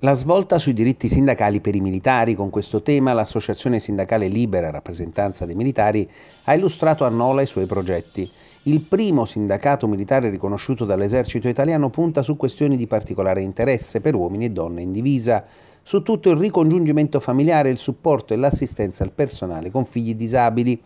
La svolta sui diritti sindacali per i militari, con questo tema l'Associazione Sindacale Libera Rappresentanza dei Militari ha illustrato a Nola i suoi progetti. Il primo sindacato militare riconosciuto dall'esercito italiano punta su questioni di particolare interesse per uomini e donne in divisa, su tutto il ricongiungimento familiare, il supporto e l'assistenza al personale con figli disabili.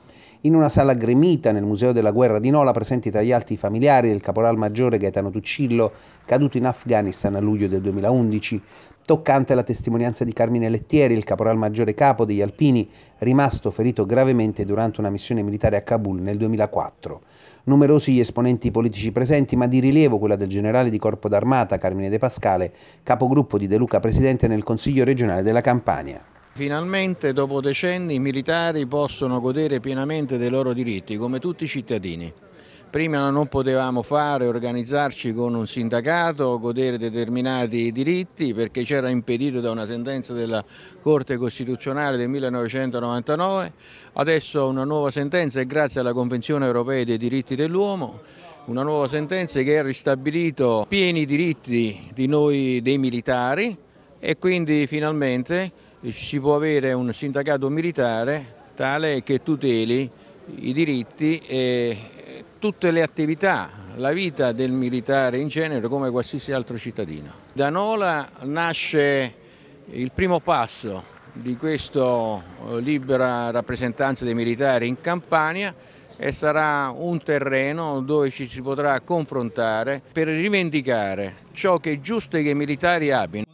In una sala gremita nel Museo della Guerra di Nola presenti tra gli altri i familiari del caporal maggiore Gaetano Tuccillo, caduto in Afghanistan a luglio del 2011. Toccante la testimonianza di Carmine Lettieri, il caporal maggiore capo degli Alpini, rimasto ferito gravemente durante una missione militare a Kabul nel 2004. Numerosi gli esponenti politici presenti, ma di rilievo quella del generale di corpo d'armata Carmine De Pascale, capogruppo di De Luca presidente nel Consiglio regionale della Campania. Finalmente, dopo decenni, i militari possono godere pienamente dei loro diritti, come tutti i cittadini. Prima non potevamo fare, organizzarci con un sindacato, godere determinati diritti perché c'era impedito da una sentenza della Corte Costituzionale del 1999. Adesso una nuova sentenza e grazie alla Convenzione Europea dei diritti dell'uomo una nuova sentenza che ha ristabilito pieni diritti di noi dei militari e quindi finalmente si può avere un sindacato militare tale che tuteli i diritti e tutte le attività, la vita del militare in genere come qualsiasi altro cittadino. Da Nola nasce il primo passo di questa eh, libera rappresentanza dei militari in Campania e sarà un terreno dove ci si potrà confrontare per rivendicare ciò che è giusto che i militari abbiano.